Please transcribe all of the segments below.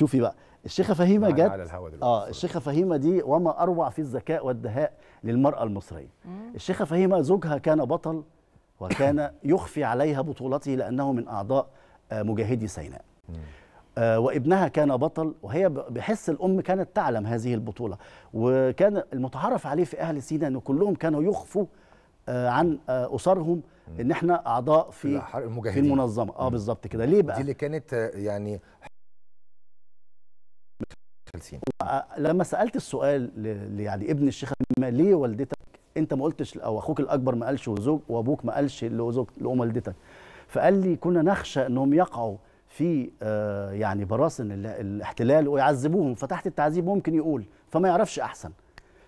شوفي بقى الشيخه فهيمه جت على الهوا اه الشيخه فهيمه دي وما اروع في الذكاء والدهاء للمراه المصريه الشيخه فهيمه زوجها كان بطل وكان يخفي عليها بطولته لانه من اعضاء آه، مجاهدي سيناء آه، وابنها كان بطل وهي بحس الام كانت تعلم هذه البطوله وكان المتعارف عليه في اهل سيناء ان كلهم كانوا يخفوا آه، عن اسرهم ان احنا اعضاء في في المنظمه اه بالظبط كده ليه بقى دي اللي كانت يعني مختلسين آه، لما سالت السؤال يعني ابن الشيخ ما ليه والدتك انت ما قلتش او اخوك الاكبر ما قالش وزوج وابوك ما قالش لام والدتك فقال لي كنا نخشى انهم يقعوا في آه، يعني براسن الاحتلال ويعذبوهم فتحت التعذيب ممكن يقول فما يعرفش احسن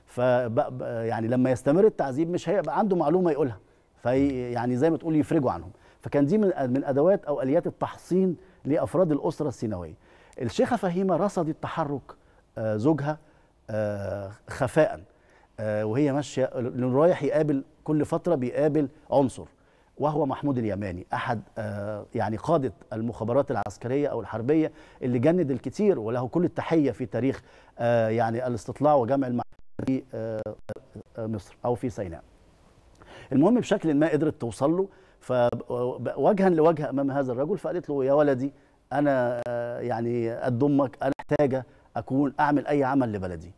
ف يعني لما يستمر التعذيب مش هيبقى عنده معلومه يقولها في يعني زي ما تقول يفرجوا عنهم فكان دي من من ادوات او اليات التحصين لافراد الاسره السينويه الشيخة فهيمة رصدت تحرك آه، زوجها آه، خفاء آه، وهي ماشية رايح يقابل كل فترة بيقابل عنصر وهو محمود اليماني أحد يعني قادة المخابرات العسكرية أو الحربية اللي جند الكثير وله كل التحية في تاريخ يعني الاستطلاع وجمع المعلومات في مصر أو في سيناء المهم بشكل ما قدرت توصل له فوجها لوجه امام هذا الرجل فقالت له يا ولدي انا آه، يعني اضمك انا محتاجه اكون اعمل اي عمل لبلدي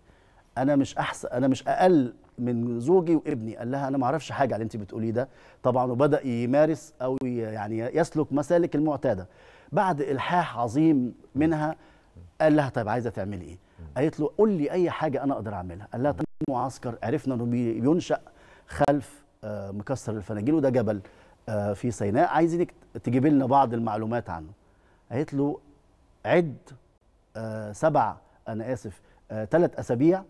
انا مش احسن انا مش اقل من زوجي وابني قال لها انا ما اعرفش حاجه على اللي انت بتقوليه ده طبعا وبدا يمارس او يعني يسلك مسالك المعتاده بعد الحاح عظيم منها قال لها طيب عايزه تعملي ايه قالت له قول لي اي حاجه انا اقدر اعملها قال لها طيب معسكر عرفنا انه بينشا خلف آه، مكسر الفناجيل وده جبل آه، في سيناء عايزينك تجيب لنا بعض المعلومات عنه قالت له عد آه سبع انا اسف ثلاث آه اسابيع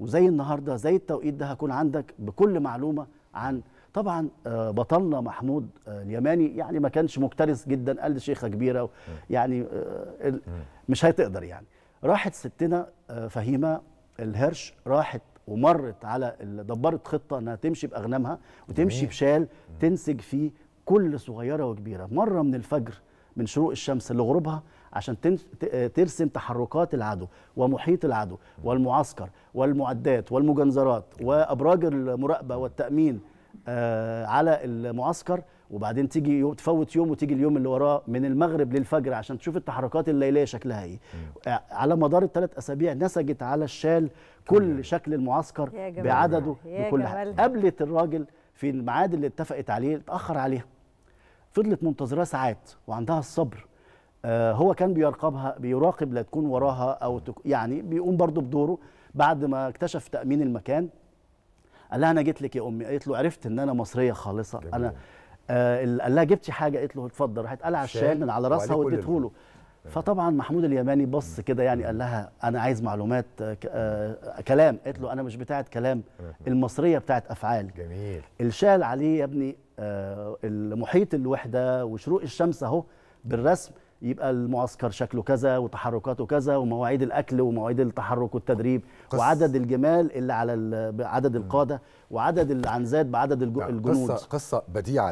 وزي النهارده زي التوقيت ده هكون عندك بكل معلومه عن طبعا آه بطلنا محمود آه، اليماني يعني ما كانش مكترث جدا قال شيخه كبيره يعني آه، مش هتقدر يعني راحت ستنا آه، فهيمه الهرش راحت ومرت على دبرت خطه انها تمشي باغنامها وتمشي بشال تنسج فيه كل صغيره وكبيره مره من الفجر من شروق الشمس لغروبها عشان ترسم تحركات العدو ومحيط العدو والمعسكر والمعدات والمجنزرات وابراج المراقبه والتامين آه، على المعسكر وبعدين تيجي تفوت يوم وتيجي اليوم اللي وراه من المغرب للفجر عشان تشوف التحركات الليليه شكلها ايه آه، على مدار الثلاث اسابيع نسجت على الشال كل شكل المعسكر بعدده بكل حاجه قابلت الراجل في الميعاد اللي اتفقت عليه اتاخر عليها فضلت منتظراه ساعات وعندها الصبر آه، هو كان بيراقبها بيراقب لا تكون وراها او تك يعني بيقوم برضه بدوره بعد ما اكتشف تامين المكان قال لها انا جيت لك يا امي قالت له عرفت ان انا مصريه خالصه جميل. انا آه قال لها جبتي حاجه قالت له اتفضل راحت قلع الشال من على راسها واديته له فطبعا محمود اليماني بص كده يعني قال لها انا عايز معلومات آه، آه، كلام قالت له انا مش بتاعه كلام المصريه بتاعه افعال جميل الشال عليه يا ابني آه، المحيط الوحده وشروق الشمس اهو بالرسم يبقى المعسكر شكله كذا وتحركاته كذا ومواعيد الاكل ومواعيد التحرك والتدريب وعدد الجمال اللي على عدد القاده وعدد العنزات بعدد نعم، الجنود قصه قصه بديعه